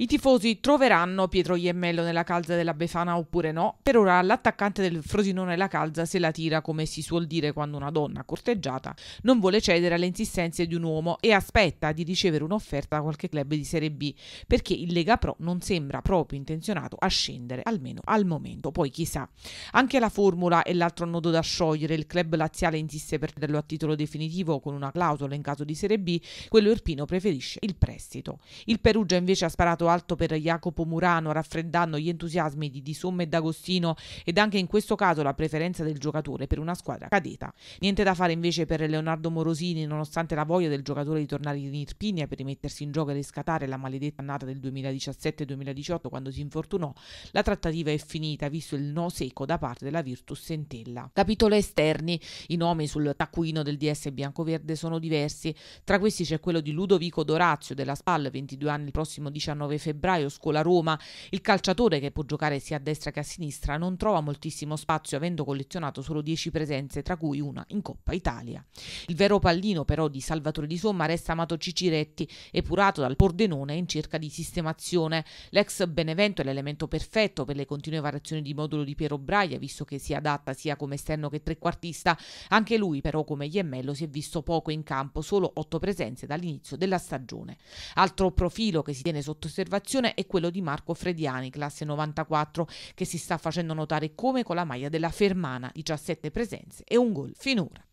I tifosi troveranno Pietro Iemmello nella calza della Befana oppure no? Per ora l'attaccante del Frosinone la calza se la tira come si suol dire quando una donna corteggiata non vuole cedere alle insistenze di un uomo e aspetta di ricevere un'offerta da qualche club di Serie B, perché il Lega Pro non sembra proprio intenzionato a scendere, almeno al momento, poi chissà. Anche la formula è l'altro nodo da sciogliere, il club laziale insiste per darlo a titolo definitivo con una clausola in caso di Serie B, quello irpino preferisce il prestito. Il Perugia invece ha sparato alto per Jacopo Murano, raffreddando gli entusiasmi di Di Somma e D'Agostino ed anche in questo caso la preferenza del giocatore per una squadra cadeta. Niente da fare invece per Leonardo Morosini, nonostante la voglia del giocatore di tornare in Irpinia per rimettersi in gioco e riscatare la maledetta annata del 2017-2018 quando si infortunò, la trattativa è finita visto il no secco da parte della Virtus Sentella. Capitolo esterni. I nomi sul taccuino del DS biancoverde sono diversi. Tra questi c'è quello di Ludovico Dorazio della SPAL, 22 anni il prossimo 19 febbraio scuola Roma. Il calciatore, che può giocare sia a destra che a sinistra, non trova moltissimo spazio avendo collezionato solo 10 presenze, tra cui una in Coppa Italia. Il vero pallino però di Salvatore di Somma resta Amato Ciciretti, epurato dal Pordenone in cerca di sistemazione. L'ex Benevento è l'elemento perfetto per le continue variazioni di modulo di Piero Braia, visto che si adatta sia come esterno che trequartista. Anche lui però come Iemmello si è visto poco in campo, solo 8 presenze dall'inizio della stagione. Altro profilo che si tiene sotto osservazione osservazione è quello di Marco Frediani, classe 94, che si sta facendo notare come con la maglia della Fermana, 17 presenze e un gol finora.